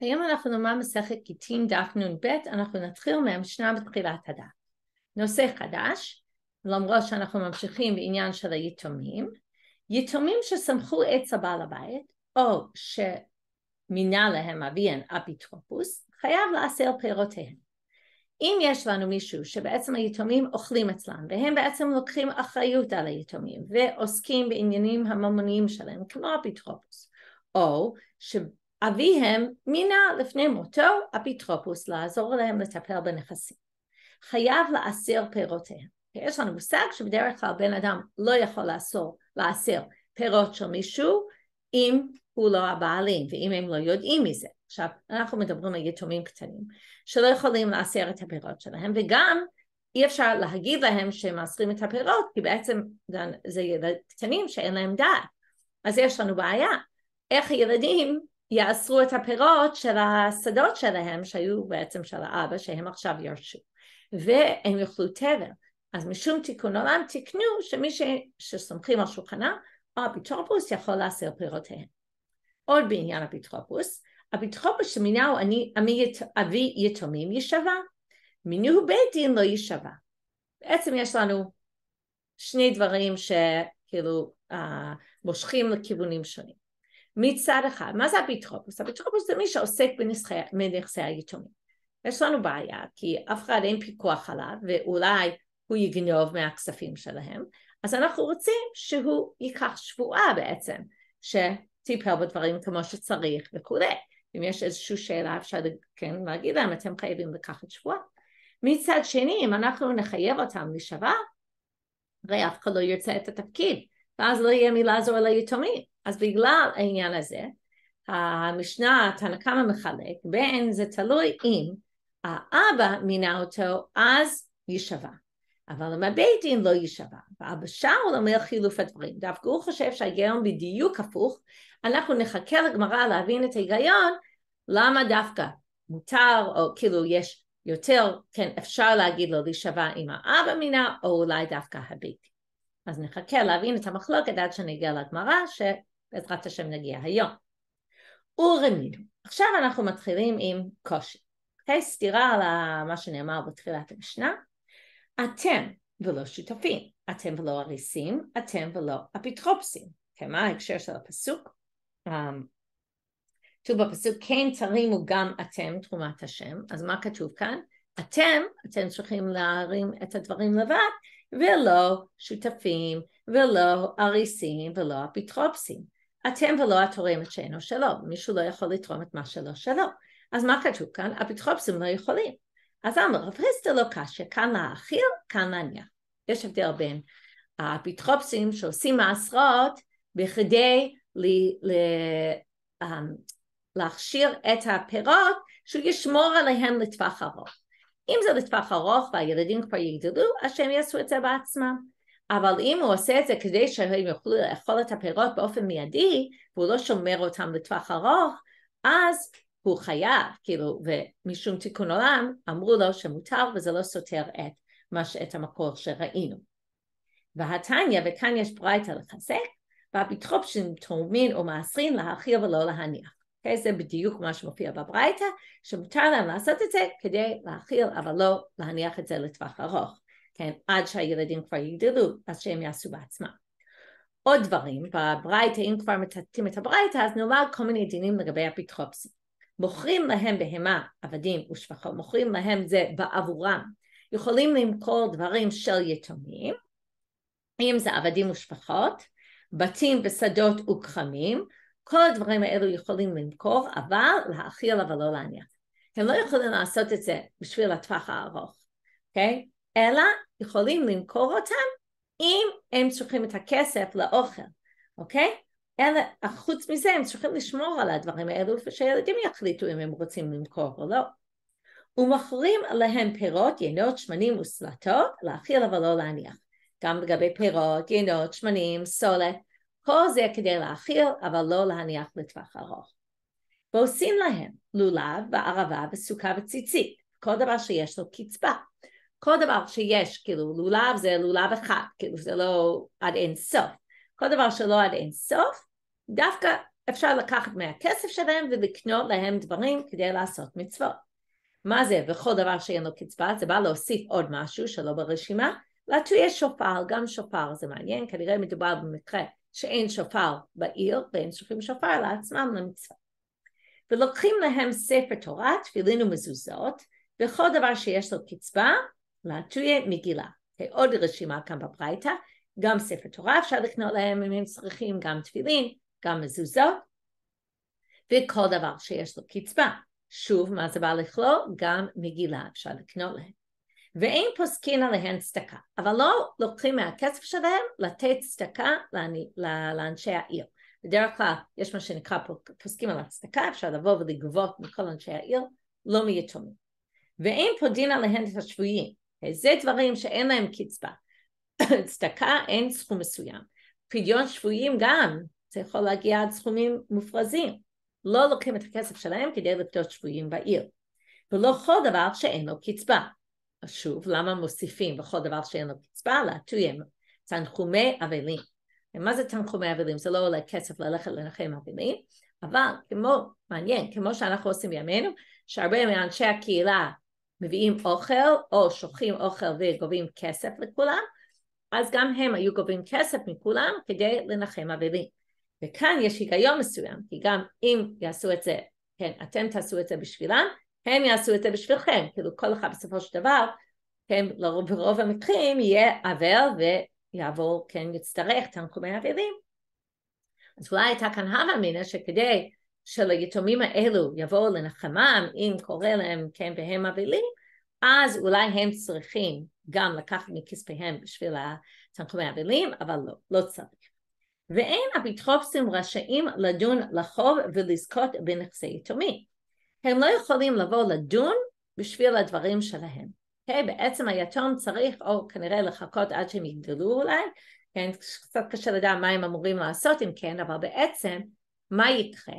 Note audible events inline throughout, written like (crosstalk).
היום אנחנו נאמר מסכת קיטין דף נ"ב, אנחנו נתחיל מהמשנה בתחילת הדף. נושא חדש, למרות שאנחנו ממשיכים בעניין של היתומים, יתומים שסמכו את בעל הבית, או שמינה להם אביהן אפיטרופוס, חייב לעשר פירותיהם. אם יש לנו מישהו שבעצם היתומים אוכלים אצלם, והם בעצם לוקחים אחריות על היתומים, ועוסקים בעניינים הממוניים שלהם, כמו אפיטרופוס, או ש... אביהם מינה לפני מותו אפיטרופוס לעזור להם לטפל בנכסים. חייב לאסר פירותיהם. יש לנו מושג שבדרך כלל בן אדם לא יכול לאסור, לאסר פירות של מישהו אם הוא לא הבעלים ואם הם לא יודעים מזה. עכשיו, אנחנו מדברים על יתומים קטנים שלא יכולים לאסר את הפירות שלהם וגם אי אפשר להגיד להם שהם מאסרים את הפירות כי בעצם זה ילדים קטנים שאין להם דעת. אז יש לנו בעיה. איך הילדים יאסרו את הפירות של השדות שלהם, שהיו בעצם של האבא, שהם עכשיו ירשו. והם יאכלו תבל. אז משום תיקון עולם תיקנו שמי ש... שסומכים על שולחנה, או אפיטרופוס יכול להסיר פירותיהם. עוד בעניין אפיטרופוס, אפיטרופוס שמינהו אני, ית... אבי יתומים יישבע, מיניהו בית דין לא יישבע. בעצם יש לנו שני דברים שכאילו אה, מושכים לכיוונים שונים. מצד אחד, מה זה אפיטרופוס? אפיטרופוס זה מי שעוסק בנכסי היתומים. יש לנו בעיה, כי אף אחד אין פיקוח עליו, ואולי הוא יגנוב מהכספים שלהם, אז אנחנו רוצים שהוא ייקח שבועה בעצם, שטיפל בדברים כמו שצריך וכולי. אם יש איזושהי שאלה אפשר כן להגיד להם, אתם חייבים לקחת שבועה. מצד שני, אם אנחנו נחייב אותם להישבע, הרי אף אחד לא ירצה את התפקיד, ואז לא יהיה מי לעזור ליתומים. אז בגלל העניין הזה, המשנה תנא קמא מחלק בין זה תלוי אם האבא מינה אותו אז יישבע, אבל אם הבית דין לא יישבע, ואבא שאול אומר חילוף הדברים, דווקא הוא חושב שההיגיון בדיוק הפוך, אנחנו נחכה לגמרא להבין את ההיגיון למה דווקא מותר או כאילו יש יותר, כן, אפשר להגיד לו להישבע עם האבא מינה או אולי דווקא הבית. אז נחכה להבין את המחלוקת עד שנגיע לגמרא ש... בעזרת השם נגיע היום. ורמידו. עכשיו אנחנו מתחילים עם קושי. אוקיי? סתירה על מה שנאמר בתחילת המשנה. אתם ולא שותפים, אתם ולא אריסים, אתם ולא אפיטרופסים. כן, אוקיי? מה ההקשר של הפסוק? אמ, כתוב בפסוק כן תרימו גם אתם תרומת השם, אז מה כתוב כאן? אתם, אתם צריכים להרים את הדברים לבד ולא שותפים ולא אריסים ולא אפיטרופסים. אתם ולא התורם את שאינו שלו, מישהו לא יכול לתרום את מה שלא שלו. אז מה כתוב כאן? האפוטרופסים לא יכולים. אז אמר רב היסטר לא קשה, כאן להאכיל, כאן להניח. יש הבדל בין האפוטרופסים שעושים מעשרות בכדי ל, ל, אמ, um, להכשיר את הפירות, שהוא ישמור עליהם לטווח ארוך. אם זה לטווח ארוך והילדים כבר יגדלו, אז שהם יעשו את זה בעצמם. אבל אם הוא עושה את זה כדי שהם יוכלו לאכול את הפירות באופן מיידי, והוא לא שומר אותם לטווח ארוך, אז הוא חייב, כאילו, ומשום תיקון עולם, אמרו לו שמותר וזה לא סותר את, מש, את המקור שראינו. והתניא, וכאן יש ברייתא לחזק, והאפוטרופסים תורמין או מעשרין להאכיל ולא להניח. Okay, אוקיי? זה בדיוק מה שמופיע בברייתא, שמותר להם לעשות את זה כדי להאכיל, אבל לא להניח את זה לטווח ארוך. כן, עד שהילדים כבר יגדלו, אז שהם יעשו בעצמם. עוד דברים, בברייתא, אם כבר מצטטים את הברייתא, אז נאמר כל מיני דינים לגבי אפיטרופסים. מוכרים להם בהמה, עבדים ושפחות, מוכרים להם זה בעבורם. יכולים למכור דברים של יתומים, אם זה עבדים ושפחות, בתים ושדות וכחמים, כל הדברים האלו יכולים למכור, אבל להאכיל אבל לא להניח. הם לא יכולים לעשות את זה בשביל הטווח הארוך, אוקיי? Okay? אלא יכולים למכור אותם אם הם צריכים את הכסף לאוכל, אוקיי? אלא, חוץ מזה הם צריכים לשמור על הדברים האלו ושהילדים יחליטו אם הם רוצים למכור או לא. ומכרים להם פירות, ינות, שמנים וסלטות, להאכיל אבל לא להניח. גם לגבי פירות, ינות, שמנים, סולת, כל זה כדי להאכיל אבל לא להניח לטווח ארוך. ועושים להם לולב וערבה וסוכה וציצית, כל דבר שיש לו קצבה. כל דבר שיש, כאילו לולב זה לולב אחד, כאילו זה לא עד אין סוף. כל דבר שלא עד אין סוף, דווקא אפשר לקחת מהכסף שלהם ולקנות להם דברים כדי לעשות מצוות. מה זה וכל דבר שאין לו קצבה, זה בא להוסיף עוד משהו שלא ברשימה, להטויי שופר, גם שופר זה מעניין, כנראה מדובר במקרה שאין שופר בעיר והם שופרים שופר לעצמם למצווה. ולוקחים להם ספר תורה, תפילין ומזוזות, וכל דבר שיש לו קצבה, לטויה מגילה. עוד רשימה כאן בברייתא, גם ספר תורה אפשר לקנות להם אם הם צריכים, גם תפילין, גם מזוזות, וכל דבר שיש לו קצבה. שוב, מה זה בא לכלול? גם מגילה אפשר לקנות להם. ואין פוסקין עליהן צדקה, אבל לא לוקחים מהכסף שלהם לתת צדקה לאנשי העיר. בדרך כלל יש מה שנקרא פוסקים על הצדקה, אפשר לבוא ולגבות מכל אנשי העיר, לא מיתומים. ואין פודין עליהן את השבויים, זה דברים שאין להם קצבה. (coughs) צדקה אין סכום מסוים. פדיון שבויים גם, זה יכול להגיע עד סכומים מופרזים. לא לוקחים את הכסף שלהם כדי לפדות שבויים בעיר. ולא כל דבר שאין לו קצבה. שוב, למה מוסיפים בכל דבר שאין לו קצבה? להטויים תנחומי אבלים. ומה זה תנחומי אבלים? זה לא עולה כסף ללכת לנחם אבלים, אבל כמו, מעניין, כמו שאנחנו עושים בימינו, שהרבה מאנשי הקהילה מביאים אוכל או שוכרים אוכל וגובים כסף לכולם, אז גם הם היו גובים כסף מכולם כדי לנחם אבלים. וכאן יש היגיון מסוים, כי גם אם יעשו את זה, כן, אתם תעשו את זה בשבילם, הם יעשו את זה בשבילכם, כאילו כל אחד בסופו של דבר, כן, לרוב, לא, ברוב המקרים יהיה אבל ויעבור, כן, יצטרך תנחומי אבלים. אז אולי הייתה כאן הווה מינה שכדי של היתומים האלו יבואו לנחמם, אם קורה להם כן והם אבלים, אז אולי הם צריכים גם לקחת מכספיהם בשביל התנחומי אבלים, אבל לא, לא צריך. ואין אפיטרופסים רשאים לדון לחוב ולזכות בנכסי יתומים. הם לא יכולים לבוא לדון בשביל הדברים שלהם. Okay? אוקיי? בעצם היתום צריך או כנראה לחכות עד שהם יגדלו אולי, כן, קצת קשה לדעת מה הם אמורים לעשות אם כן, אבל בעצם מה יקרה?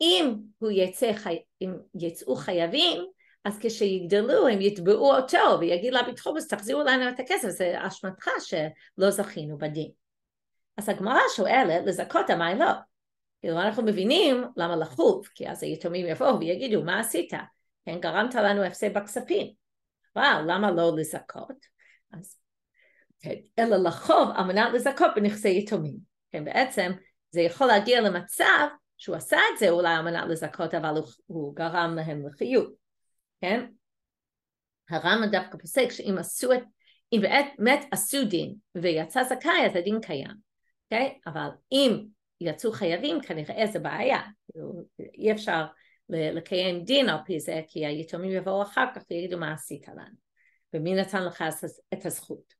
אם הוא יצא, חי... אם יצאו חייבים, אז כשיגדלו הם יתבעו אותו ויגיד אז תחזירו לנו את הכסף, זה אשמתך שלא זכינו בדין. אז הגמרא שואלת לזכות המה לא. כאילו אנחנו מבינים למה לחוב, כי אז היתומים יבואו ויגידו מה עשית? כן, גרמת לנו הפסד בכספים. וואו, למה לא לזכות? אז כן, אלא לחוב על מנת לזכות בנכסי יתומים. כן, בעצם זה יכול להגיע למצב שהוא עשה את זה אולי על מנת לזכות, אבל הוא, הוא גרם להם לחיות, כן? הרמב"ם דווקא פוסק שאם עשו את, אם באמת עשו דין ויצא זכאי, אז הדין קיים, אוקיי? Okay? אבל אם יצאו חייבים, כנראה זה בעיה. אי אפשר לקיים דין על פי זה, כי היתומים יבואו אחר כך ויגידו מה עשית לנו, ומי נתן לך את הזכות.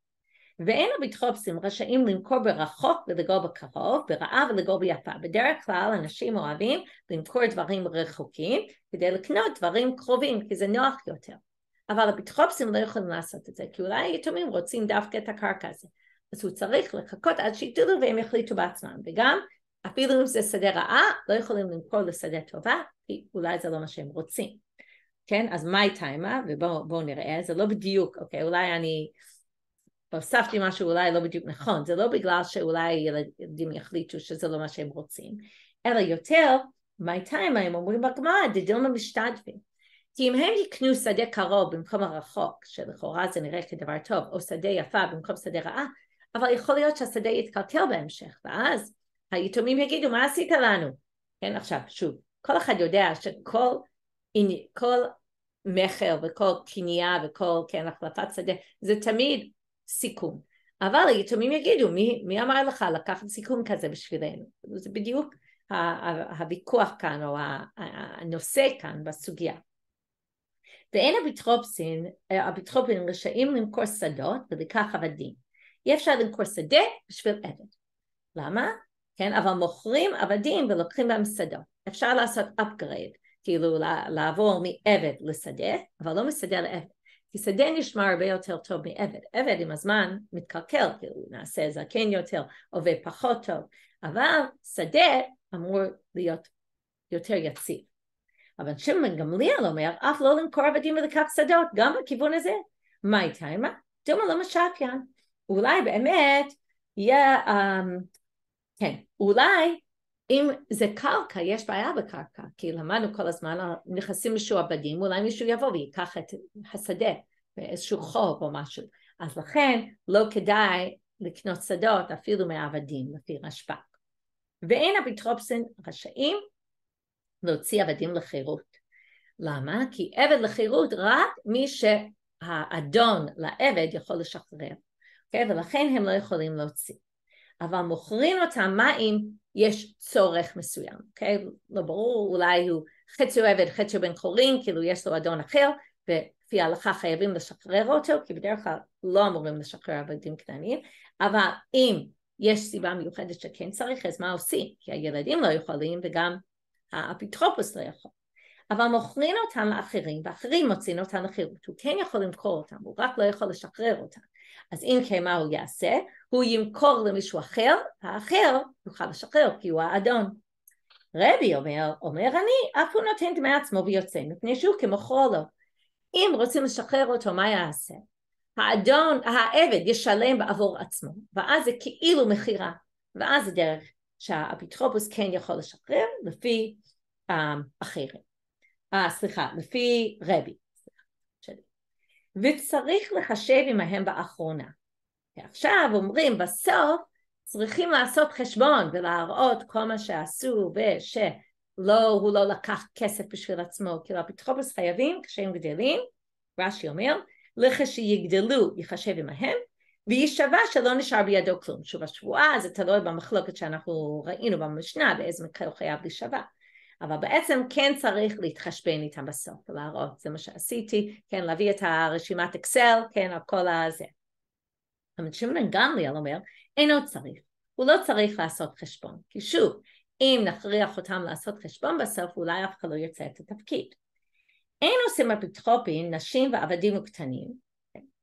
ואין הביטחופסים רשאים למכור ברחוק ולגור בקרוב, ברעה ולגור ביפה. בדרך כלל אנשים אוהבים למכור דברים רחוקים כדי לקנות דברים קרובים, כי זה נוח יותר. אבל הביטחופסים לא יכולים לעשות את זה, כי אולי היתומים רוצים דווקא את הקרקע הזה. אז הוא צריך לחכות עד שיתודו והם יחליטו בעצמם. וגם, אפילו אם זה שדה רעה, לא יכולים למכור לשדה טובה, כי אולי זה לא מה שהם רוצים. כן, אז מה הייתה אימה? ובואו נראה, זה לא בדיוק, אוקיי, אולי אני... והוספתי משהו אולי לא בדיוק נכון, זה לא בגלל שאולי הילדים יחליטו שזה לא מה שהם רוצים, אלא יותר, מה טיימה הם אומרים בגמרא, דדילמה משתדפים. כי אם הם יקנו שדה קרוב במקום הרחוק, שלכאורה זה נראה כדבר טוב, או שדה יפה במקום שדה רעה, אבל יכול להיות שהשדה יתקלקל בהמשך, ואז היתומים יגידו, מה עשית לנו? כן, עכשיו, שוב, כל אחד יודע שכל כל מכר וכל קנייה וכל כן, החלפת שדה, זה תמיד סיכון. אבל היתומים יגידו, מי, מי אמר לך לקחת סיכון כזה בשבילנו? זה בדיוק הוויכוח כאן, או הנושא כאן בסוגיה. ואין הביטרופסין, הביטרופין אה, רשאים למכור שדות ולקח עבדים. אי אפשר למכור שדה בשביל עבד. למה? כן, אבל מוכרים עבדים ולוקחים בהם שדות. אפשר לעשות upgrade, כאילו לעבור מעבד לשדה, אבל לא משדה לעבד. כי שדה נשמע הרבה יותר טוב מעבד. עבד עם הזמן מתקלקל, כאילו נעשה זקן יותר, עובד פחות טוב, אבל שדה אמור להיות יותר יציב. אבל שמעון גמליאל אומר, אף לא למכור עבדים ולקח שדות, גם בכיוון הזה. מה הייתה עימה? דומה לא למשקיין. אולי באמת יהיה, yeah, אמ, um, כן, אולי אם זה קרקע, יש בעיה בקרקע, כי למדנו כל הזמן על נכסים משועבדים, אולי מישהו יבוא וייקח את השדה באיזשהו חוב או משהו. אז לכן לא כדאי לקנות שדות אפילו מעבדים לפי רשפ"ק. ואין האפוטרופסים רשאים להוציא עבדים לחירות. למה? כי עבד לחירות רק מי שהאדון לעבד יכול לשחרר, okay? אוקיי? ולכן הם לא יכולים להוציא. אבל מוכרים אותם מים יש צורך מסוים, אוקיי? לא ברור, אולי הוא חצי עבד, חצי בן חורין, כאילו יש לו אדון אחר, ולפי ההלכה חייבים לשחרר אותו, כי בדרך כלל לא אמורים לשחרר עבדים קטנים, אבל אם יש סיבה מיוחדת שכן צריך, אז מה עושים? כי הילדים לא יכולים וגם האפיטרופוס לא יכול. אבל מוכרים אותם לאחרים, ואחרים מוצאים אותם לחירות, הוא כן יכול למכור אותם, הוא רק לא יכול לשחרר אותם. אז אם כן, מה הוא יעשה? הוא ימכור למישהו אחר, האחר יוכל לשחרר כי הוא האדון. רבי אומר, אומר אני, אף הוא נותן דמי עצמו ויוצא, מפני שהוא כמוכרו לו. אם רוצים לשחרר אותו, מה יעשה? האדון, העבד ישלם בעבור עצמו, ואז זה כאילו מכירה, ואז זה דרך שהאפיטרופוס כן יכול לשחרר לפי אה, אחרים. אה, סליחה, לפי רבי. וצריך לחשב עמהם באחרונה. עכשיו אומרים בסוף צריכים לעשות חשבון ולהראות כל מה שעשו ושלא, הוא לא לקח כסף בשביל עצמו, כאילו האפוטרופוס חייבים כשהם גדלים, רש"י אומר, לכשיגדלו יחשב עמהם ויישבע שלא נשאר בידו כלום. שוב השבועה זה תלוי במחלוקת שאנחנו ראינו במשנה באיזה מקרה הוא חייב להישבע. אבל בעצם כן צריך להתחשבן איתם בסוף, להראות, זה מה שעשיתי, כן, להביא את הרשימת אקסל, כן, על כל הזה. אבל שמעון גמליאל אומר, אינו צריך, הוא לא צריך לעשות חשבון, כי שוב, אם נכריח אותם לעשות חשבון בסוף, אולי אף אחד לא יוצא את התפקיד. אין עושים אפיטרופין, נשים ועבדים וקטנים,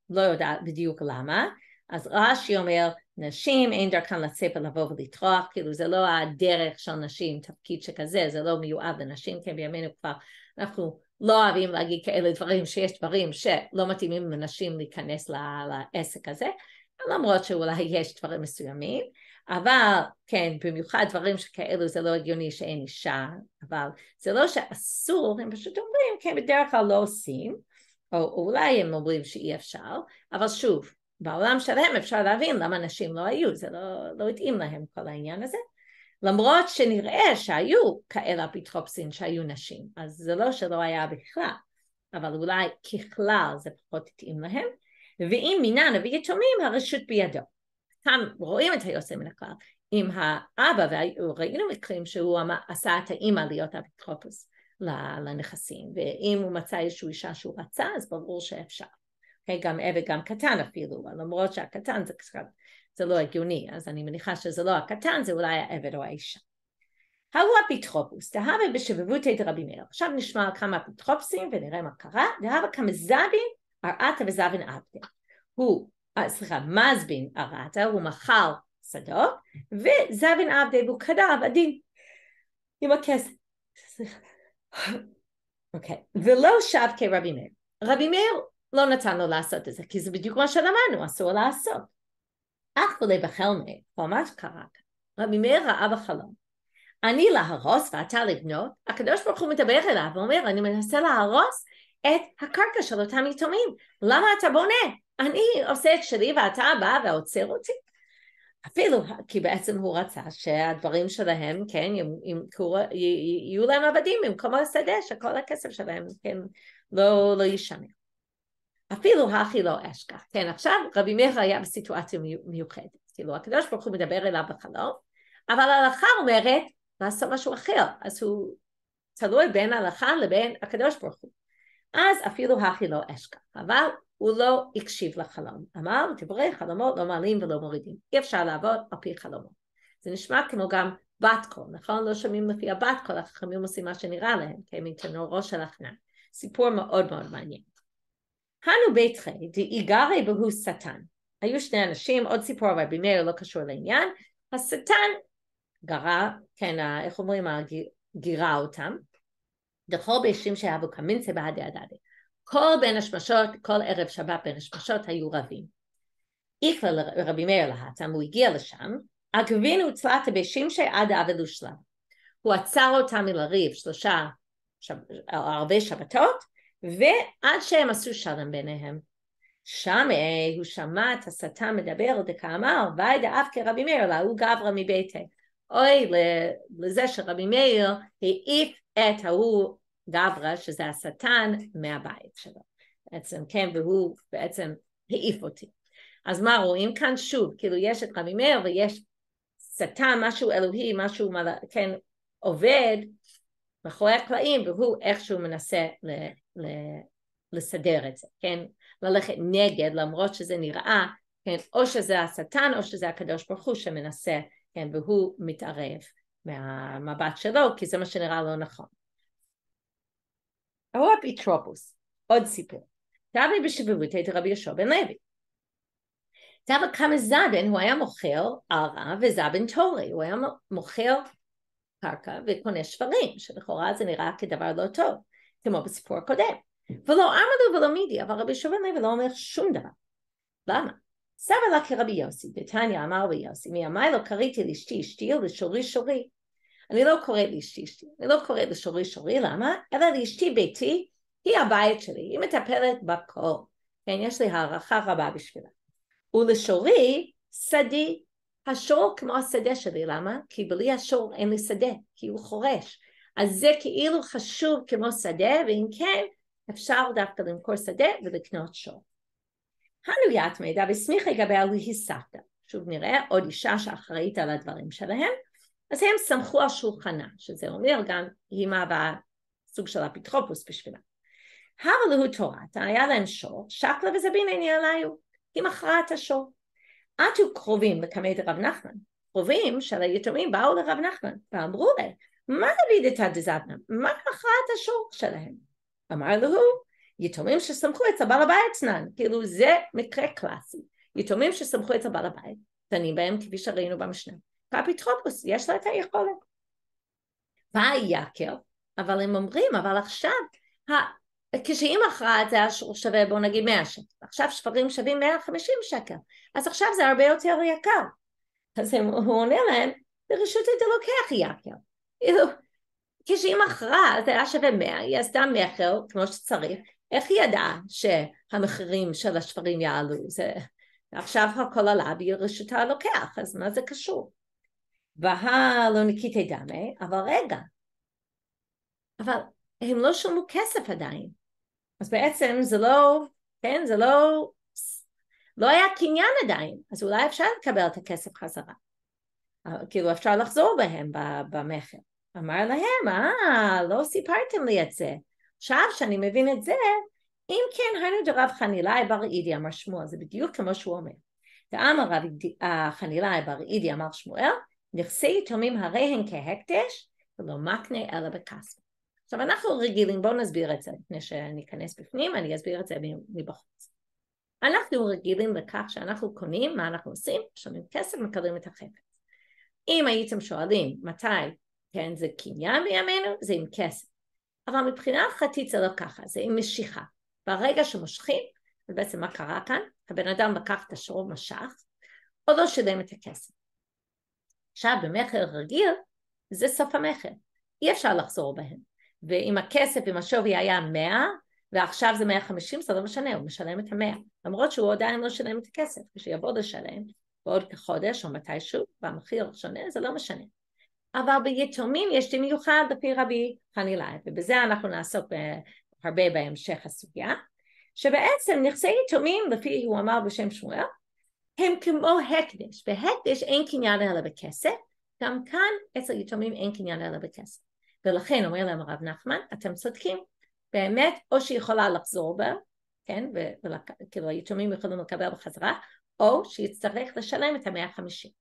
לא יודעת בדיוק למה, אז רש"י אומר, נשים, אין דרכן לצאת ולבוא ולטרוח, כאילו זה לא הדרך של נשים, תפקיד שכזה, זה לא מיועד לנשים, כי בימינו כבר אנחנו לא אוהבים להגיד כאלה דברים, שיש דברים שלא מתאימים לנשים להיכנס לעסק הזה, למרות שאולי יש דברים מסוימים, אבל כן, במיוחד דברים שכאלו זה לא הגיוני שאין אישה, אבל זה לא שאסור, הם פשוט אומרים, כן, בדרך כלל לא עושים, או אולי הם אומרים שאי אפשר, אבל שוב, בעולם שלהם אפשר להבין למה נשים לא היו, זה לא, לא התאים להם כל העניין הזה. למרות שנראה שהיו כאלה אפוטרופסים שהיו נשים, אז זה לא שלא היה בכלל, אבל אולי ככלל זה פחות התאים להם. ואם מינן ויתומים הרשות בידו. כאן רואים את היוצא מן הכלל עם האבא, וראינו מקרים שהוא עשה את האימא להיות אפיטרופס לנכסים, ואם הוא מצא איזושהי אישה שהוא רצה אז ברור שאפשר. אוקיי? גם עבד גם קטן אפילו, למרות שהקטן זה קצת, זה לא הגיוני, אז אני מניחה שזה לא הקטן, זה אולי העבד או האישה. ההוא אפיטרופוס, דהבה בשבבותי דרבי מאיר. עכשיו נשמע כמה אפיטרופסים ונראה מה קרה. דהבה כמה זבין ארעתה וזבין עבדה. הוא, אה, סליחה, מזבין ארעתה, הוא מכר שדות, וזבין עבדה והוא קדם עבדים עם הכסף. סליחה. אוקיי. ולא שב כרבי מאיר. רבי מאיר לא נתן לו לעשות את זה, כי זה בדיוק מה שלמדנו, אסור לעשות. אך כולי בחלמי, כל מה שקרה כאן, רבי מאיר ראה בחלום. אני להרוס ואתה לבנות, הקדוש ברוך הוא מדבר אליו ואומר, אני מנסה להרוס את הקרקע של אותם יתומים, למה אתה בונה? אני עושה את שלי ואתה בא ועוצר אותי? אפילו כי בעצם הוא רצה שהדברים שלהם, כן, ימכור, יהיו להם עבדים במקום השדה, שכל הכסף שלהם, כן, לא, לא ישנה. אפילו האחי לא אשכח. כן, עכשיו רבי מאיר היה בסיטואציה מיוחדת. כאילו, הקדוש ברוך הוא מדבר אליו בחלום, אבל ההלכה אומרת לעשות משהו אחר, אז הוא תלוי בין ההלכה לבין הקדוש ברוך הוא. אז אפילו האחי לא אשכח, אבל הוא לא הקשיב לחלום. אמר, דברי חלומות לא מעלים ולא מורידים, אי אפשר לעבוד על פי חלומות. זה נשמע כמו גם בת קול, נכון? לא שומעים לפי הבת קול, החכמים עושים מה שנראה להם, כן, מתנורו של הכנעה. סיפור מאוד מאוד מעניין. הנו בית חי, דאיגרי בהו שטן. היו שני אנשים, עוד סיפור על רבי מאיר, לא קשור לעניין. השטן גרה, כן, איך אומרים, גירה אותם. דחור בישים שהיה בו קמינצה בהדה הדדה. כל בין השמשות, כל ערב שבת בין השמשות היו רבים. איכלה לרבי מאיר להטם, הוא הגיע לשם, עקבין וצלעת בשמשי שעד עבד ושלב. הוא עצר אותם מלריב שלושה, שב, אה, הרבה שבתות, ועד שהם עשו שלם ביניהם. שם הוא שמע את השטן מדבר דקאמר, ואי דאף כרבי מאיר, להוא גברא מביתה. אוי לזה שרבי מאיר העיף את ההוא גברא, שזה השטן, מהבית שלו. בעצם, כן, והוא בעצם העיף אותי. אז מה רואים כאן שוב? כאילו יש את רבי מאיר ויש שטן, משהו אלוהי, משהו, כן, עובד מאחורי הקלעים, והוא איכשהו מנסה לסדר את זה, כן? ללכת נגד למרות שזה נראה, כן? או שזה השטן או שזה הקדוש ברוך הוא שמנסה, כן? והוא מתערב מהמבט שלו כי זה מה שנראה לא נכון. או אפיטרופוס, עוד סיפור. תבי בשביבותי רבי יהושע בן לוי. תבא כמה זבן הוא היה מוכר ערה וזבן טורי, הוא היה מוכר קרקע וקונה שברים, שלכאורה זה נראה כדבר לא טוב. כמו בסיפור הקודם. ולא עמדו ולא מידי, אבל רבי שובל לב לא אומר שום דבר. למה? סבא לה כרבי יוסי, בתניא אמר לי יוסי, מימיי לא קראתי לאשתי אשתי ולשורי שורי. אני לא קוראת לאשתי אשתי, אני לא קוראת לשורי שורי, למה? אלא לאשתי ביתי, היא הבית שלי, היא מטפלת בכל. כן, יש לי הערכה רבה בשבילה. ולשורי, שדי. השור כמו השדה שלי, למה? כי בלי השור אין לי שדה, כי הוא חורש. אז זה כאילו חשוב כמו שדה, ואם כן, אפשר דווקא למכור שדה ולקנות שור. הנוית מידע וסמיך לגביה להיסתא. שוב נראה, עוד אישה שאחראית על הדברים שלהם, אז הם סמכו על שולחנה, שזה אומר גם היא מהווה סוג של אפיטרופוס בשבילה. הבה להו תורתה, היה להם שור, שקלה וזבין וזבינה עליו, היא מכרה את השור. עטו קרובים לקמי דרב נחמן, קרובים של היתומים באו לרב נחמן ואמרו לי, מה את דזבנא? מה הכרעת השור שלהם? אמר לו הוא, יתומים שסמכו את הבעל הבית נן, כאילו זה מקרה קלאסי. יתומים שסמכו את הבעל הבית, דנים בהם כפי שראינו במשנה. פאפיטרופוס, יש לה את היכולת. בא יקר, אבל הם אומרים, אבל עכשיו, כשאם הכרעת זה השור שווה בוא נגיד 100 שקל, עכשיו שפרים שווים 150 שקל, אז עכשיו זה הרבה יותר יקר. אז הם, הוא עונה להם, ברשות את הלוקח יקר. כאילו, כשהיא מכרה, זה היה שווה 100, היא עשתה מכר כמו שצריך, איך היא ידעה שהמחירים של השפרים יעלו? זה... עכשיו הכל עלה והיא רשותה לוקח, אז מה זה קשור? והא לא ניקיתי דמי, אבל רגע, אבל הם לא שלמו כסף עדיין, אז בעצם זה לא, כן, זה לא, לא היה קניין עדיין, אז אולי אפשר לקבל את הכסף חזרה, אה, כאילו אפשר לחזור בהם במכר. אמר להם, אה, לא סיפרתם לי את זה. עכשיו שאני מבין את זה, אם כן היינו דרב חנילאי בר אידי אמר שמואל, זה בדיוק כמו שהוא אומר. דאמר רב חנילאי בר אידי אה, אמר שמואל, נכסי יתומים הרי הן כהקדש, ולא מקנה אלא בכסף. עכשיו אנחנו רגילים, בואו נסביר את זה לפני שאני אכנס בפנים, אני אסביר את זה מבחוץ. אנחנו רגילים לכך שאנחנו קונים, מה אנחנו עושים? משלמים כסף, מקבלים את החפץ. אם הייתם שואלים מתי כן, זה קניין בימינו, זה עם כסף. אבל מבחינה הלכתית זה לא ככה, זה עם משיכה. ברגע שמושכים, ובעצם מה קרה כאן? הבן אדם לקח את השרוב משך, עוד לא שילם את הכסף. עכשיו במכר רגיל, זה סוף המכר, אי אפשר לחזור בהם. ואם הכסף, אם השווי היה 100, ועכשיו זה 150, זה לא משנה, הוא משלם את המאה. למרות שהוא עדיין לא שילם את הכסף, כשיבוא לשלם בעוד כחודש או מתישהו, והמחיר שונה, זה לא משנה. אבל ביתומים יש מיוחד לפי רבי חנילאי, ובזה אנחנו נעסוק אה, הרבה בהמשך הסוגיה, שבעצם נכסי יתומים, לפי הוא אמר בשם שמואל, הם כמו הקדש, בהקדש אין קניין אלא בכסף, גם כאן אצל יתומים אין קניין אלא בכסף. ולכן אומר להם הרב נחמן, אתם צודקים, באמת או שהיא יכולה לחזור בה, כן, וכאילו היתומים יכולים לקבל בחזרה, או שיצטרך לשלם את המאה החמישים.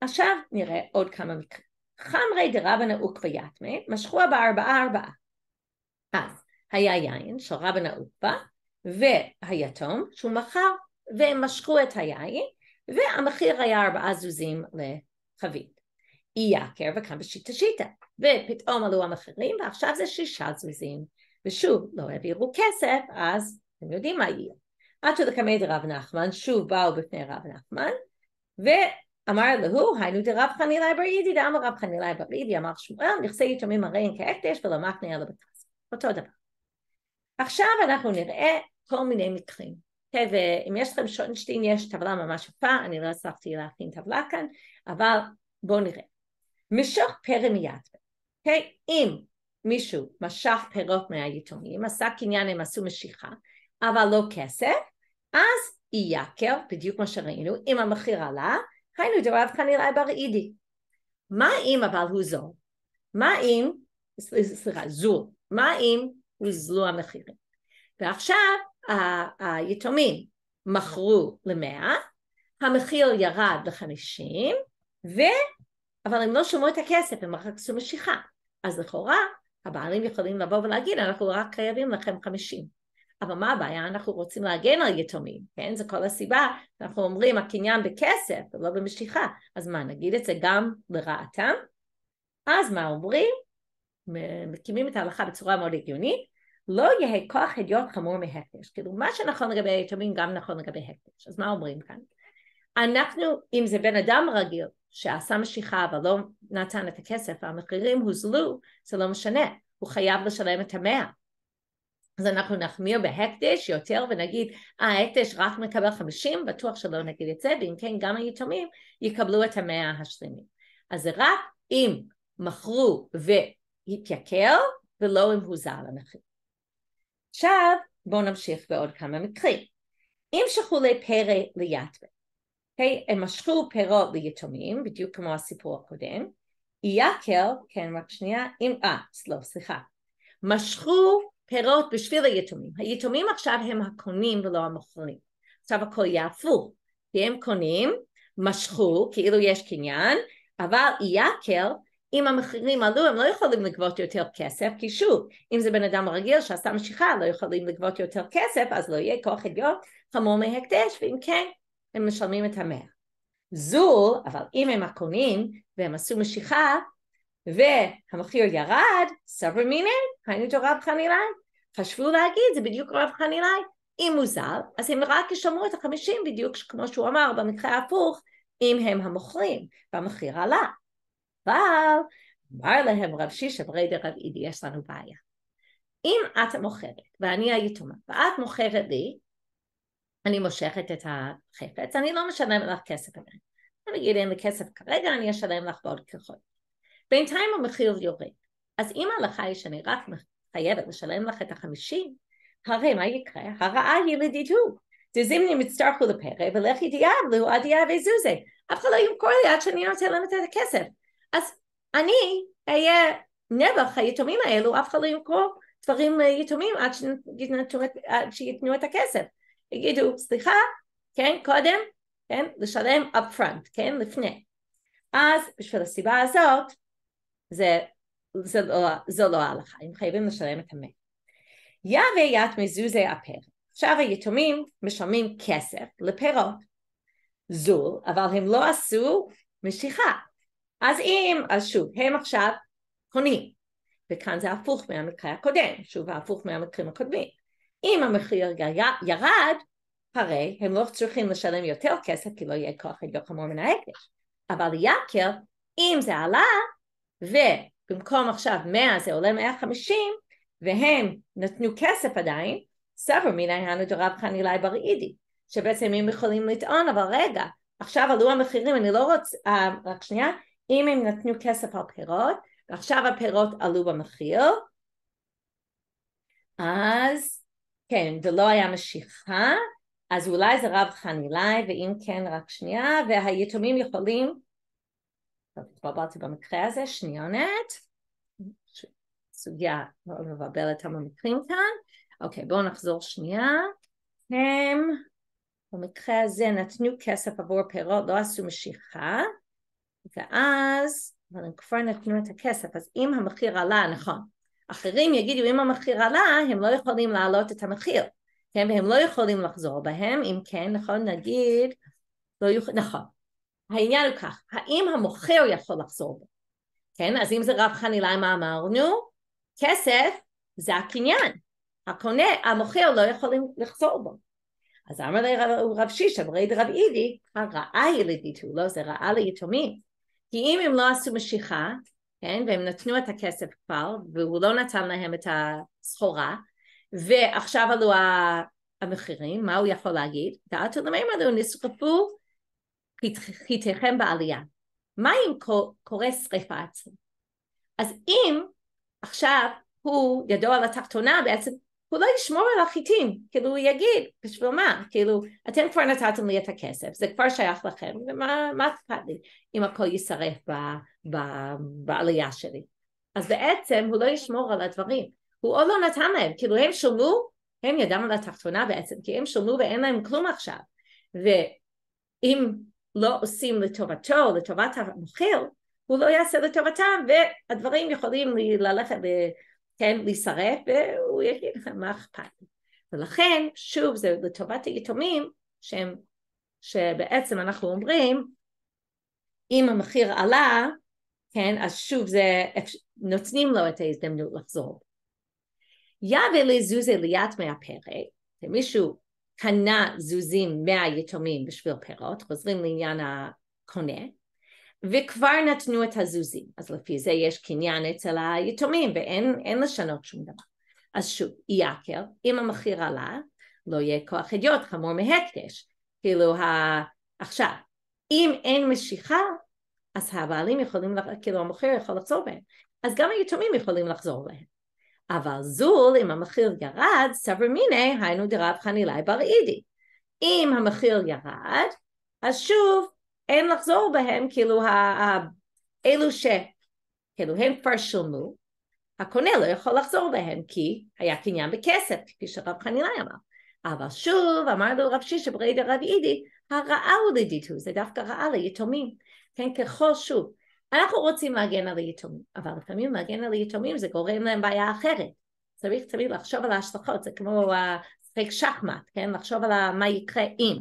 עכשיו נראה עוד כמה מקרים. חמרי דרבנה וקוויאטמה, משכו בארבעה ארבעה. ארבעה. אז היה יין של רבנה וקווה והיתום שהוא מכר והם משכו את היין והמחיר היה ארבעה זוזים לחבית. אי אייקר וכאן בשיטה שיטה ופתאום עלו המחירים ועכשיו זה שישה זוזים ושוב לא העבירו כסף אז אתם יודעים מה יהיה. עד שלקמא דרב נחמן שוב באו בפני רב נחמן ו... אמר להו, היינו דרב חנילאי בר ידי, דאמר רב חנילאי בר ידי, אמר שמואל, נכסי יתומים הרי הם כהקדש ולא מקנה אלא בתעש. אותו דבר. עכשיו אנחנו נראה כל מיני מקרים. Okay, כן, ואם יש לכם שוטנשטיין, יש טבלה ממש יפה, אני לא הצלחתי להכין טבלה כאן, אבל בואו נראה. משוך פרא מיד. Okay? אוקיי? אם מישהו משך פירות מהיתומים, עשה קניין, הם עשו משיכה, אבל לא כסף, אז יעקר, בדיוק כמו שראינו, אם המחיר עלה, היינו דורב כנראה בר אידי. מה אם אבל הוא זול? מה אם, סליחה, זול, מה אם הוזלו המחירים? ועכשיו היתומים מכרו למאה, המחיר ירד לחמישים, ו... אבל הם לא שילמו את הכסף, הם רק עשו משיכה. אז לכאורה הבעלים יכולים לבוא ולהגיד, אנחנו רק חייבים לכם חמישים. אבל מה הבעיה? אנחנו רוצים להגן על יתומים, כן? זה כל הסיבה, אנחנו אומרים הקניין בכסף לא במשיכה, אז מה, נגיד את זה גם לרעתם? אז מה אומרים? מקימים את ההלכה בצורה מאוד הגיונית, לא יהיה כוח הדיוט חמור מהקדש. כאילו מה שנכון לגבי היתומים גם נכון לגבי הקדש. אז מה אומרים כאן? אנחנו, אם זה בן אדם רגיל שעשה משיכה אבל לא נתן את הכסף והמחירים הוזלו, זה לא משנה, הוא חייב לשלם את המאה. אז אנחנו נחמיר בהקדש יותר ונגיד, אה, ההקדש רק מקבל חמישים, בטוח שלא נגיד את זה, ואם כן גם היתומים יקבלו את המאה השלמים. אז זה רק אם מכרו והתייקר, ולא אם הוזל למחיר. עכשיו בואו נמשיך בעוד כמה מקרים. אם שכולי פרא ליתווה, okay, אוקיי? הם משכו פירות ליתומים, בדיוק כמו הסיפור הקודם, יקר, כן רק שנייה, אם, אה, לא, סליחה, משכו פירות בשביל היתומים. היתומים עכשיו הם הקונים ולא המוכרים. עכשיו הכל יעפו, כי הם קונים, משכו, כאילו יש קניין, אבל יעקר, אם המחירים עלו הם לא יכולים לגבות יותר כסף כי שוב אם זה בן אדם רגיל שעשה משיכה לא יכולים לגבות יותר כסף אז לא יהיה כוח הדיוט חמור מהקדש ואם כן הם משלמים את המאה. זו, אבל אם הם הקונים והם עשו משיכה והמחיר ירד, סבר מיניה, היינו את הרב חנילאי, חשבו להגיד, זה בדיוק רב חנילאי, אם הוא זל, אז הם רק ישלמו את החמישים בדיוק כמו שהוא אמר, במקרה ההפוך, אם הם המוכרים, והמחיר עלה. אבל אמר להם רב שיש אמרי דרב אידי, יש לנו בעיה. אם את המוכרת, ואני היתומה, ואת מוכרת לי, אני מושכת את החפץ, אני לא משלמת לך כסף עדיין. אני אגיד אין לי כסף כרגע, אני אשלם לך בעוד כחודש. בינתיים המחיר יורד. אז אם ההלכה היא שאני רק חייבת לשלם לך את החמישים, הרי מה יקרה? הרעה ילד ידעו. דזימנים יצטרכו לפרא ולכי לו עד יאבי זוזה. אף אחד לא ימכור לי עד שאני נותן להם את הכסף. אז אני אהיה נבח היתומים האלו, אף אחד לא ימכור דברים ליתומים אה, עד, שנתנו, עד שייתנו את הכסף. יגידו, סליחה, כן, קודם, כן, לשלם up front, כן, לפני. אז בשביל הסיבה הזאת, זה, זה, לא, זה לא ההלכה, הם חייבים לשלם את המת. יהווה ית מזוזי הפר. עכשיו היתומים משלמים כסף לפירות זול, אבל הם לא עשו משיכה. אז אם, אז שוב, הם עכשיו קונים, וכאן זה הפוך מהמקרה הקודם, שוב הפוך מהמקרים הקודמים. אם המחיר ירד, הרי הם לא צריכים לשלם יותר כסף כי לא יהיה כוח להיות חמור מן ההקש. אבל יקר, אם זה עלה, ובמקום עכשיו 100 זה עולה 150 והם נתנו כסף עדיין, סבר מן העניין לדרב חנילאי בר אידי, שבעצם הם יכולים לטעון אבל רגע, עכשיו עלו המחירים, אני לא רוצה, אה, רק שנייה, אם הם נתנו כסף על פירות ועכשיו הפירות עלו במחיר, אז כן, זה לא היה משיכה, אז אולי זה רב חנילאי, ואם כן רק שנייה, והיתומים יכולים טוב, התבלבלתי במקרה הזה, שניונת, סוגיה מאוד מבלבלת המקרים כאן, אוקיי בואו נחזור שנייה, הם במקרה הזה נתנו כסף עבור פירות, לא עשו משיכה, ואז, אבל הם כבר נתנו את הכסף, אז אם המחיר עלה, נכון, אחרים יגידו אם המחיר עלה, הם לא יכולים להעלות את המחיר, כן, והם לא יכולים לחזור בהם, אם כן, נכון, נגיד, לא יוכ... נכון, העניין הוא כך, האם המוכר יכול לחזור בו? כן, אז אם זה רב חנילאי, מה אמרנו? כסף זה הקניין, הקונה, המוכר לא יכול לחזור בו. אז אמר לי רב, רב שיש, אמר לי רב אידי, הרעה היא לדיתו, לא, זה רעה ליתומים. כי אם הם לא עשו משיכה, כן, והם נתנו את הכסף כבר, והוא לא נתן להם את הסחורה, ועכשיו עלו המחירים, מה הוא יכול להגיד? דעת עולמים עלו, נשרפו חיתכם בעלייה. מה אם קורה שריפה עצם? אז אם עכשיו הוא ידו על התחתונה בעצם, הוא לא ישמור על החיטים, כאילו הוא יגיד, בשביל מה? כאילו, אתם כבר נתתם לי את הכסף, זה כבר שייך לכם, ומה אכפת לי אם הכל יישרף ב, ב, בעלייה שלי? אז בעצם הוא לא ישמור על הדברים, הוא עוד לא נתן להם, כאילו הם שילמו, הם ידם על התחתונה בעצם, כי הם שילמו ואין להם כלום עכשיו, ואם לא עושים לטובתו, לטובת המוכר, הוא לא יעשה לטובתם, והדברים יכולים ללכת, כן, להישרף, והוא יגיד לך מה אכפת ולכן, שוב, זה לטובת היתומים, שהם, שבעצם אנחנו אומרים, אם המחיר עלה, כן, אז שוב זה, נותנים לו את ההזדמנות לחזור. יא ולזוזי ליאת מהפרק, ומישהו קנה זוזים מהיתומים בשביל פירות, חוזרים לעניין הקונה, וכבר נתנו את הזוזים. אז לפי זה יש קניין אצל היתומים ואין לשנות שום דבר. אז שוב, יעקר, אם המחיר עלה, לא יהיה כוח הדיוט חמור מהקדש. כאילו, ה... עכשיו, אם אין משיכה, אז הבעלים יכולים, לח... כאילו המוכר יכול לחזור בהם. אז גם היתומים יכולים לחזור להם. אבל זול, אם המחיר ירד, סבר מיני, היינו דרב חנילאי בר אידי. אם המחיר ירד, אז שוב, אין לחזור בהם, כאילו ה... אלו ש... כאילו הם כבר שולמו, הקונה לא יכול לחזור בהם, כי היה קניין בכסף, כפי שרב חנילאי אמר. אבל שוב, אמר לו רב שישה ברי דרב אידי, הרעה הוא לדיטו, זה דווקא רעה ליתומים. כן, ככל שוב, אנחנו רוצים להגן על היתומים, אבל לפעמים להגן על היתומים זה גורם להם בעיה אחרת. צריך תמיד לחשוב על ההשלכות, זה כמו לשחק שחמט, כן? לחשוב על מה יקרה אם.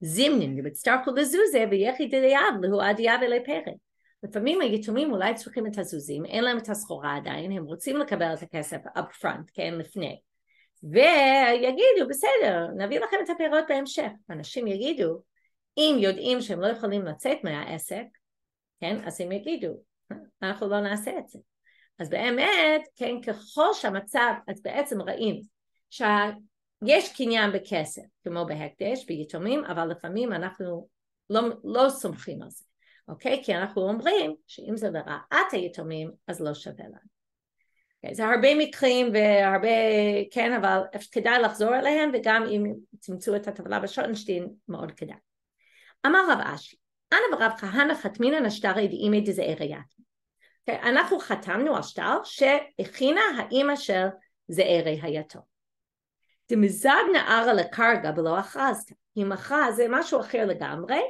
זימנין, יצטרכו לזוזה ויחי יד להוא עד יד אלי פרק. לפעמים היתומים אולי צריכים את הזוזים, אין להם את הסחורה עדיין, הם רוצים לקבל את הכסף up front, כן? לפני. ויגידו, בסדר, נביא לכם את הפירות בהמשך. אנשים יגידו, אם יודעים שהם לא יכולים לצאת מהעסק, כן? אז הם יגידו, אנחנו לא נעשה את זה. אז באמת, כן, ככל שהמצב, אז בעצם רואים שיש קניין בכסף, כמו בהקדש, ביתומים, אבל לפעמים אנחנו לא, לא סומכים על זה, אוקיי? כי אנחנו אומרים שאם זה לרעת היתומים, אז לא שווה לנו. Okay, אוקיי? זה הרבה מקרים והרבה, כן, אבל כדאי לחזור אליהם וגם אם תמצאו את הטבלה בשוטנשטיין, מאוד כדאי. אמר רב אשי, אנא ברב כהנא חתמינן השטר אימי דזעיר היתום. כן, אנחנו חתמנו על שטר שהכינה האימא של זעירי היתום. דמזד נערה לקרגה בלא אחזת. אם אחז זה משהו אחר לגמרי,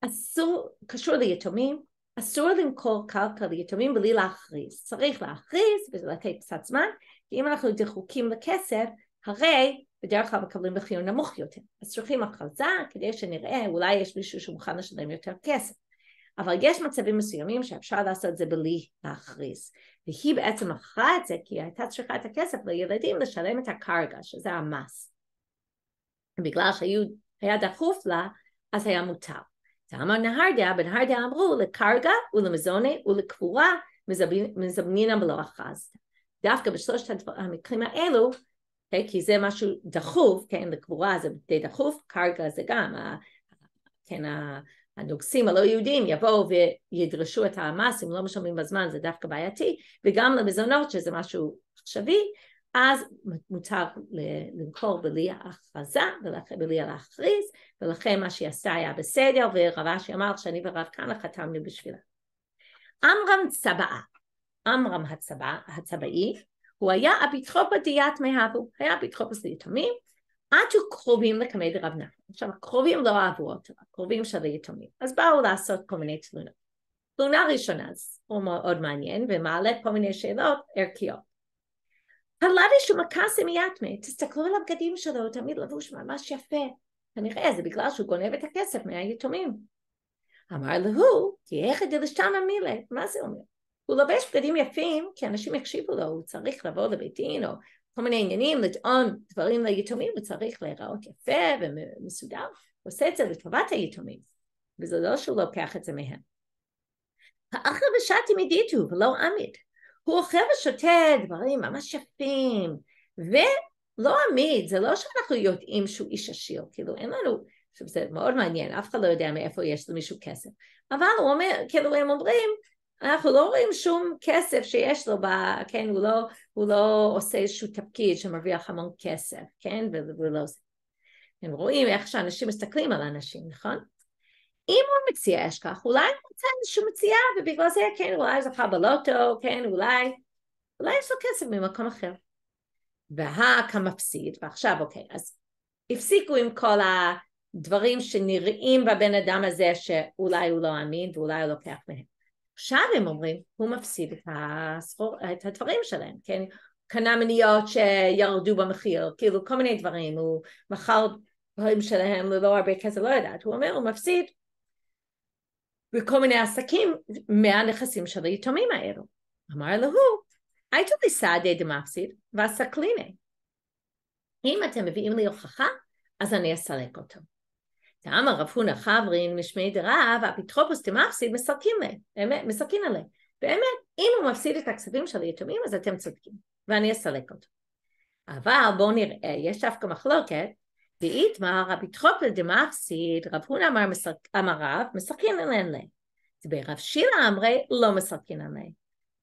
אסור, קשור ליתומים, אסור למכור קרקע ליתומים בלי להכריז. צריך להכריז ולתת קצת זמן, כי אם אנחנו דחוקים לכסף, הרי בדרך כלל מקבלים מחיר נמוך יותר. אז צריכים הכרזה כדי שנראה, אולי יש מישהו שמוכן לשלם יותר כסף. אבל יש מצבים מסוימים שאפשר לעשות את זה בלי להכריז. והיא בעצם מכרה את זה כי היא הייתה צריכה את הכסף לילדים לשלם את הקרגה, שזה המס. בגלל שהיה דחוף לה, אז היה מותר. ואמר נהרדיה, בנהרדיה אמרו לקרגה ולמזוני ולקבורה מזבנינם ולא אחז. דווקא בשלושת המקרים האלו okay? אוקיי? כי זה משהו דחוף, כן, לקבורה זה די דחוף, קרקע זה גם, כן, הנוגסים הלא יהודים יבואו וידרשו את המס, אם לא משלמים בזמן זה דווקא בעייתי, וגם למזונות שזה משהו עכשווי, אז מותר למכור בלי ההכרזה בלי להכריז, ולכן מה שהיא עשתה היה בסדר, ורב אשי אמר שאני ורב כהנא חתמנו בשבילה. עמרם צבאה, עמרם הצבא, הצבאי, הוא היה אפיטרופדיית מהבו, היה אפיטרופוס ליתומים, עד שהוא קרובים לקמי דרב נחמן. עכשיו הקרובים לא אהבו אותו, הקרובים של היתומים, אז באו לעשות כל מיני תלונות. תלונה ראשונה, אז הוא מאוד מעניין, ומעלה כל מיני שאלות ערכיות. הלוי שהוא שמקסם יתמה, תסתכלו על הבגדים שלו, הוא תמיד לבוש ממש יפה. כנראה זה בגלל שהוא גונב את הכסף מהיתומים. אמר להוא, תהיה חדי לשם המילה, מה זה אומר? הוא לובש בגדים יפים כי אנשים יקשיבו לו, הוא צריך לבוא לבית דין או כל מיני עניינים, לטעון דברים ליתומים, הוא צריך להיראות יפה ומסודר, הוא עושה את זה לטובת היתומים, וזה לא שהוא לוקח את זה מהם. האחלה תמידית הוא ולא עמיד. הוא אוכל ושותה דברים ממש יפים, ולא עמיד, זה לא שאנחנו יודעים שהוא איש עשיר, כאילו אין לנו, עכשיו זה מאוד מעניין, אף אחד לא יודע מאיפה יש למישהו כסף, אבל הוא אומר, כאילו הם אומרים, אנחנו לא רואים שום כסף שיש לו, בה, כן, הוא לא, הוא לא עושה איזשהו תפקיד שמרוויח המון כסף, כן, ולא עושה. הם רואים איך שאנשים מסתכלים על אנשים, נכון? אם הוא מציע אשכח, אולי הוא רוצה איזושהי מציאה, ובגלל זה, כן, אולי זכה בלוטו, כן, אולי, אולי יש לו כסף ממקום אחר. והאקה מפסיד, ועכשיו אוקיי, אז הפסיקו עם כל הדברים שנראים בבן אדם הזה שאולי הוא לא אמין ואולי הוא לוקח מהם. עכשיו הם אומרים, הוא מפסיד את, הספור, את הדברים שלהם, כן? קנה מניות שירדו במחיר, כאילו כל מיני דברים, הוא מכר דברים שלהם ללא הרבה כסף, לא יודעת, הוא אומר, הוא מפסיד בכל מיני עסקים מהנכסים של היתומים האלו. אמר לו הוא, הייתו לי סעדי דמפסיד ועסקליני. אם אתם מביאים לי הוכחה, אז אני אסלק אותו. תאמר רב הונא חברין משמי דרב, האפוטרופוס תמפסיד מסרקים להם, מסרקים עליהם. באמת, אם הוא מפסיד את הכספים של היתומים אז אתם צודקים, ואני אסלק אותו. אבל בואו נראה, יש דווקא מחלוקת, ואיתמר האפוטרופוס דמפסיד, רב הונא אמר, מסרק, רב, מסרקים עליהם להם. ברב שילה אמרי, לא מסרקים עליהם.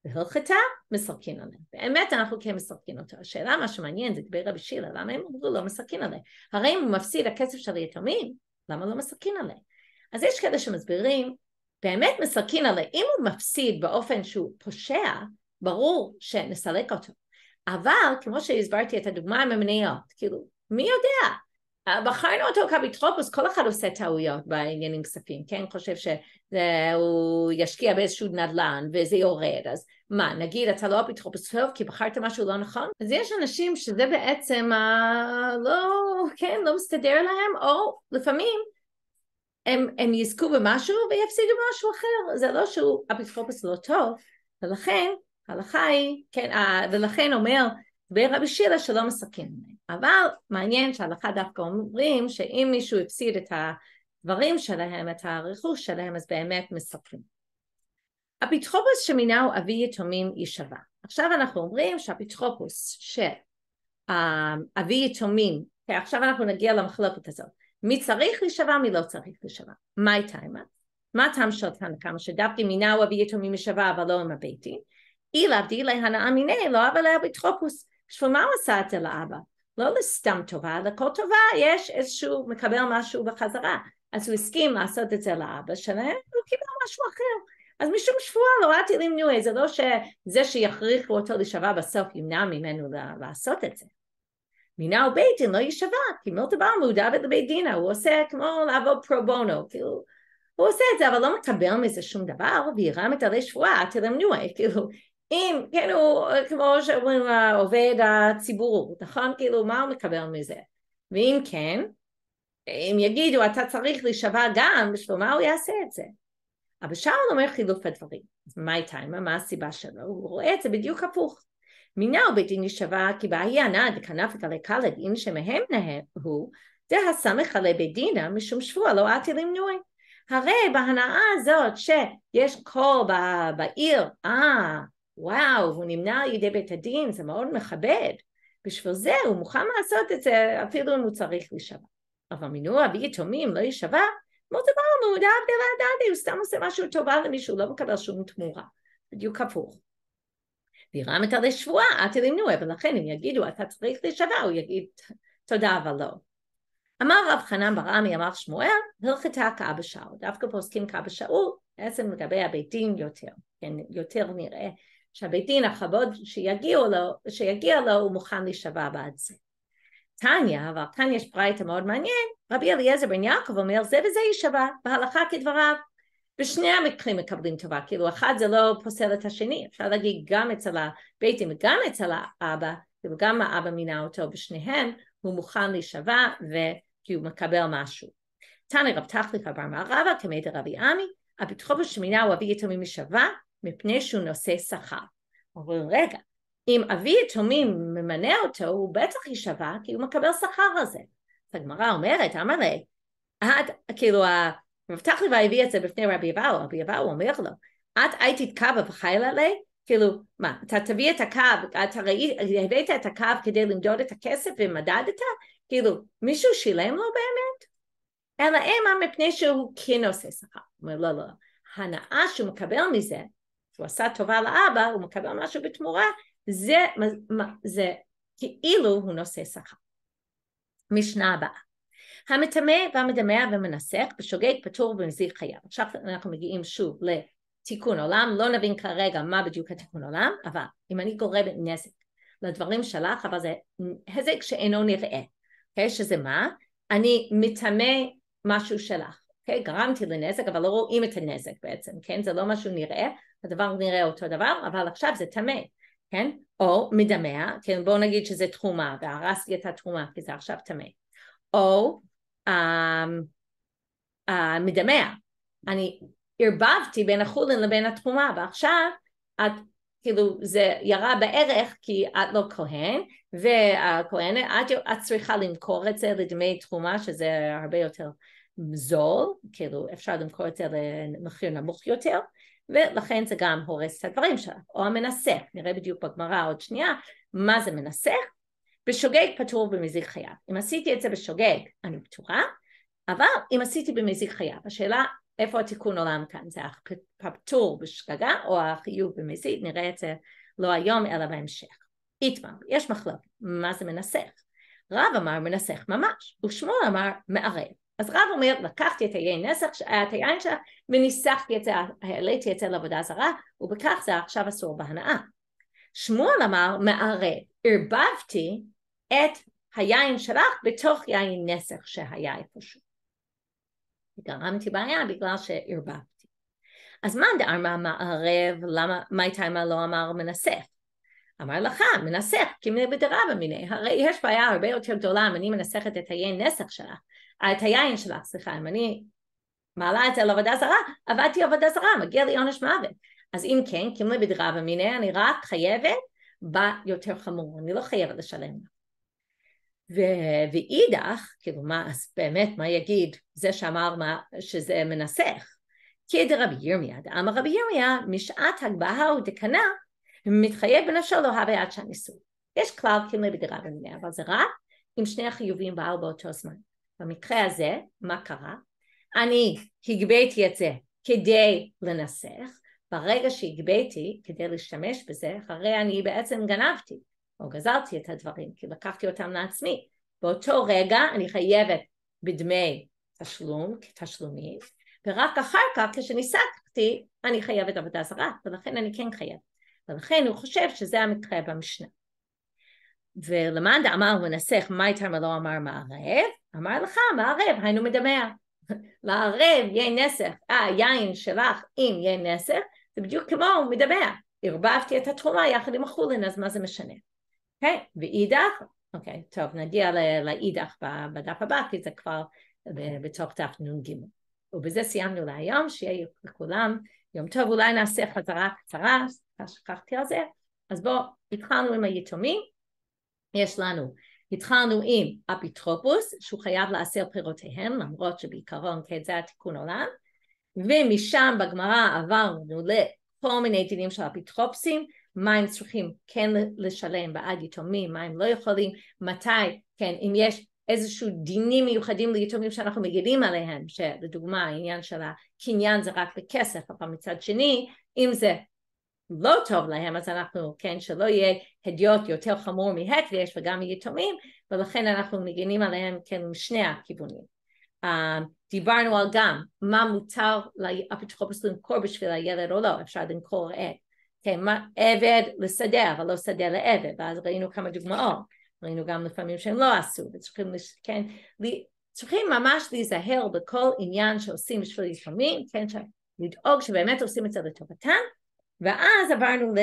והלכתה מסרקים עליהם. באמת אנחנו כן מסרקים אותו. השאלה מה שמעניין זה דבר רבי שילה, למה הם אמרו לא מסרקים עליהם? הרי אם הוא מפסיד הכסף של היתומים, למה לא מסכין עליה? אז יש כאלה שמסבירים, באמת מסכין עליה, אם הוא מפסיד באופן שהוא פושע, ברור שנסלק אותו. אבל כמו שהסברתי את הדוגמה עם המניות, כאילו, מי יודע? בחרנו אותו כאפוטרופוס, כל אחד עושה טעויות בעניינים כספים, כן? חושב שהוא ישקיע באיזשהו נדל"ן וזה יורד, אז מה, נגיד אתה לא אפוטרופוס טוב כי בחרת משהו לא נכון? אז יש אנשים שזה בעצם אה, לא, כן, לא מסתדר להם, או לפעמים הם, הם יזכו במשהו ויפסידו במשהו אחר, זה לא שהוא אפוטרופוס לא טוב, ולכן ההלכה היא, כן, ולכן אומר, ברבי שילה שלא מסכן ממנו. אבל מעניין שהלכה דווקא אומרים שאם מישהו הפסיד את הדברים שלהם, את הרכוש שלהם, אז באמת מספרים. אפיטרופוס שמינהו אבי יתומים יישבע. עכשיו אנחנו אומרים שאפיטרופוס אה, אבי יתומים, אוקיי, עכשיו אנחנו נגיע למחלוקת הזאת, מי צריך להישבע, מי לא צריך להישבע. מה הייתה אימא? מה הטעם של תנא שדווקא מינהו אבי יתומים יישבע אבל לא עם הביתי? אי להבדיל להנאה מיניה, לא אבל לאפיטרופוס. בשביל מה הוא עשה את זה לאבא? לא לסתם טובה, לכל טובה יש איזשהו, מקבל משהו בחזרה. אז הוא הסכים לעשות את זה לאבא שלהם, והוא קיבל משהו אחר. אז משום שבועה לא ראיתי תלמנו את זה, לא שזה שיכריחו אותו להישבע בסוף ימנע ממנו לעשות את זה. מינה ובית דין לא יישבע, כי מלט לא הבעל מודע לבית דין, הוא עושה כמו לעבוד פרו בונו, כאילו, הוא עושה את זה אבל לא מקבל מזה שום דבר, וירם את הרי שבועה, תלמנו, אה, כאילו, אם, כן, כאילו, הוא, כמו שאומרים, עובד הציבור, נכון? כאילו, מה הוא מקבל מזה? ואם כן, אם יגידו, אתה צריך להישבע גם, בשביל מה הוא יעשה את זה? אבל שאול אומר חילוף הדברים. אז מה הייתה עימה? מה הסיבה שלו? הוא רואה את זה בדיוק הפוך. מינה הוא בית דין להישבע כי בעיה ענה דקנף את קל הדין שמהם נהם הוא דהסמך עלי בית דינה משום שבוע לא עתי למנועי. הרי בהנאה הזאת שיש קור בעיר, אה, וואו, והוא נמנע על ידי בית הדין, זה מאוד מכבד. בשביל זה הוא מוכן לעשות את זה אפילו אם הוא צריך להישבע. אבל מינוע ויתומים לא יישבע, כמו הוא דאב עבדלה דדי, הוא סתם עושה משהו טובה למישהו, לא מקבל שום תמורה. בדיוק הפוך. והרמת לשבועה, אל תלימנו, אבל לכן אם יגידו אתה צריך להישבע, הוא יגיד תודה אבל לא. אמר רב חנן ברמי, אמר שמואל, הלכתה כאבא שאול. דווקא פוסקים כאבא שאול, בעצם לגבי הבית דין יותר, כן, יותר נראה שהבית דין הכבוד שיגיע לו, שיגיע לו הוא מוכן להישבע בעד זה. תניא, אבל כאן יש פרייטה מאוד מעניין, רבי אליעזר בן יעקב אומר זה וזה יישבע, בהלכה כדבריו. בשני המקרים מקבלים טובה, כאילו אחד זה לא פוסל את השני, אפשר להגיד גם אצל הבית דין וגם אצל האבא, כאילו גם האבא מינה אותו בשניהם, הוא מוכן להישבע וכי הוא מקבל משהו. תנא רב תכליקה בר מערבה כמדי רבי עמי, הביטחון בשמינה הוא אבי יתומים משווה, מפני שהוא נושא שכר. אומרים, רגע, אם אבי יתומים ממנה אותו, הוא בטח יישבע כי הוא מקבל שכר על זה. אז הגמרא אומרת, אמרי, אמרלה, כאילו, המבטח לוי הביא את זה בפני רבי אבאו, רבי אבאו אומר לו, את הייתי קו וחיילה לי? כאילו, מה, אתה תביא את הקו, אתה ראית, הבאת את הקו כדי למדוד את הכסף ומדדת? כאילו, מישהו שילם לו באמת? אלא המה מפני שהוא כן עושה שכר. הוא אומר, לא, לא, לא, הנאה שהוא מקבל מזה הוא עשה טובה לאבא, הוא מקבל משהו בתמורה, זה, זה כאילו הוא נושא שכר. משנה הבאה. המטמא והמדמה ומנסח בשוגג פטור ובמזיק חייו. עכשיו אנחנו מגיעים שוב לתיקון עולם, לא נבין כרגע מה בדיוק התיקון עולם, אבל אם אני גורמת נזק לדברים שלך, אבל זה נזק שאינו נראה, okay? אוקיי? שזה מה? אני מטמא משהו שלך, okay? אוקיי? גרמתי לנזק אבל לא רואים את הנזק בעצם, כן? זה לא משהו נראה, הדבר נראה אותו דבר, אבל עכשיו זה טמא, כן? או מדמע, כן? בואו נגיד שזה תרומה, והרסתי את התרומה כי זה עכשיו טמא. או um, אמ, uh, מדמע, אני ערבבתי בין החולין לבין התרומה, ועכשיו את כאילו זה ירה בערך כי את לא כהן והכהנת את, את צריכה למכור את זה לדמי תרומה שזה הרבה יותר זול כאילו אפשר למכור את זה למחיר נמוך יותר ולכן זה גם הורס את הדברים שלך, או המנסח, נראה בדיוק בגמרא עוד שנייה מה זה מנסח, בשוגג פטור במזיק חייו. אם עשיתי את זה בשוגג אני פטורה, אבל אם עשיתי במזיק חייו, השאלה איפה התיקון עולם כאן, זה הפטור בשגגה או החיוב במזיק, נראה את זה לא היום אלא בהמשך. איתמר, יש מחלוקת, מה זה מנסח? רב אמר מנסח ממש, ושמואל אמר מערב. אז רב אומר, לקחתי את היין את היין שלך וניסחתי את זה, העליתי את זה לעבודה זרה, ובכך זה עכשיו אסור בהנאה. שמואל אמר, מערב, ערבבתי את היין שלך בתוך יין נסך שהיה איפשהו. גרמתי בעיה בגלל שערבבתי. אז מה דאמר מערב, למה, מה אם לא אמר מנסף? אמר לך, מנסח, כמנה בדרבה במיני, הרי יש בעיה הרבה יותר גדולה אם אני מנסחת את היין נסח שלך, את היין שלה, סליחה, אם אני מעלה את זה על עבודה זרה, עבדתי עבודה זרה, מגיע לי עונש מוות. אז אם כן, קימלי בדרה ומיניה, אני רק חייבת ביותר חמור, אני לא חייבת לשלם ו... ואידך, כאילו מה, אז באמת, מה יגיד זה שאמר מה, שזה מנסח? כי דרבי ירמיה, דאמר רבי ירמיה, משעת הגבהה ודקנה, מתחייב בנפשו לא הווה עד שהניסוי. יש כלל קימלי בדרה ומיניה, אבל זה רק אם שני החיובים באו באותו זמן. במקרה הזה, מה קרה? אני הגביתי את זה כדי לנסח, ברגע שהגביתי כדי להשתמש בזה, הרי אני בעצם גנבתי או גזרתי את הדברים, כי לקחתי אותם לעצמי. באותו רגע אני חייבת בדמי תשלום כתשלומים, ורק אחר כך כשניסקתי אני חייבת עבודה זרה, ולכן אני כן חייבת. ולכן הוא חושב שזה המקרה במשנה. ולמאן דאמר ונסך מייתר מלא אמר מערב, אמר לך, מערב, היינו מדמע. (laughs) מערב יהיה נסך, אה, יין שלך אם יהיה נסך, זה בדיוק כמו מדמע. ערבבתי את התרומה יחד עם החולין, אז מה זה משנה? אוקיי, okay, ואידך, אוקיי, okay, טוב, נגיע לאידך בדף הבא, כי זה כבר בתוך דף נ"ג. ובזה סיימנו להיום, שיהיה לכולם יום טוב, אולי נעשה חזרה קצרה, שכחתי על זה. אז בואו, התחלנו עם היתומים, יש לנו התחלנו עם אפיטרופוס, שהוא חייב לאסר פירותיהם, למרות שבעיקרון כן זה התיקון עולם, ומשם בגמרא עברנו לכל מיני דינים של אפיטרופסים, מה הם צריכים כן לשלם בעד יתומים, מה הם לא יכולים, מתי, כן, אם יש איזשהו דינים מיוחדים ליתומים שאנחנו מגילים עליהם, שלדוגמה העניין של הקניין זה רק בכסף, אבל מצד שני, אם זה לא טוב להם אז אנחנו, כן, שלא יהיה הדיוט יותר חמור מהט ויש לה גם יתומים ולכן אנחנו מגינים עליהם כן משני הכיוונים. אה, דיברנו על גם מה מותר לאפוטרופוס למכור בשביל הילד או לא, אפשר למכור עד. אה, כן, עבד לשדה אבל לא שדה לעבד, ואז ראינו כמה דוגמאות, ראינו גם לפעמים שהם לא עשו, וצריכים, כן, צריכים ממש להיזהר בכל עניין שעושים בשביל יתומים, כן, לדאוג שבאמת עושים את זה לטובתם, ואז עברנו ל...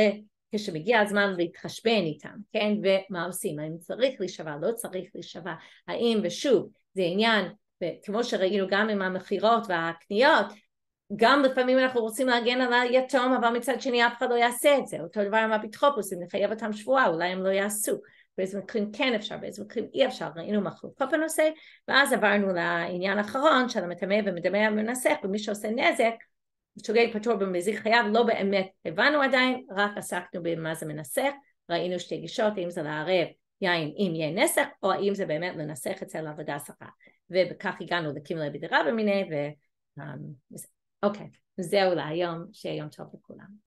כשמגיע הזמן להתחשבן איתם, כן? ומה עושים? האם צריך להישבע, לא צריך להישבע, האם, ושוב, זה עניין, וכמו שראינו גם עם המכירות והקניות, גם לפעמים אנחנו רוצים להגן על היתום, אבל מצד שני אף אחד לא יעשה את זה. אותו דבר עם האפוטרופוס, אם נחייב אותם שבועה, אולי הם לא יעשו. באיזה מקרים כן אפשר, באיזה מקרים אי אפשר, ראינו מחלוקות בנושא, ואז עברנו לעניין האחרון של המטמא ומדמא המנסח, ומי שעושה נזק, שוגג פטור במזיק חייב, לא באמת הבנו עדיין, רק עסקנו במה זה מנסח, ראינו שתי גישות, אם זה לערב יין אם יהיה נסח, או האם זה באמת לנסח אצל עבודה שכה. ובכך הגענו לקימלי בדירה במיני, ו... אמ, אוקיי, זהו להיום, שיהיה יום טוב לכולם.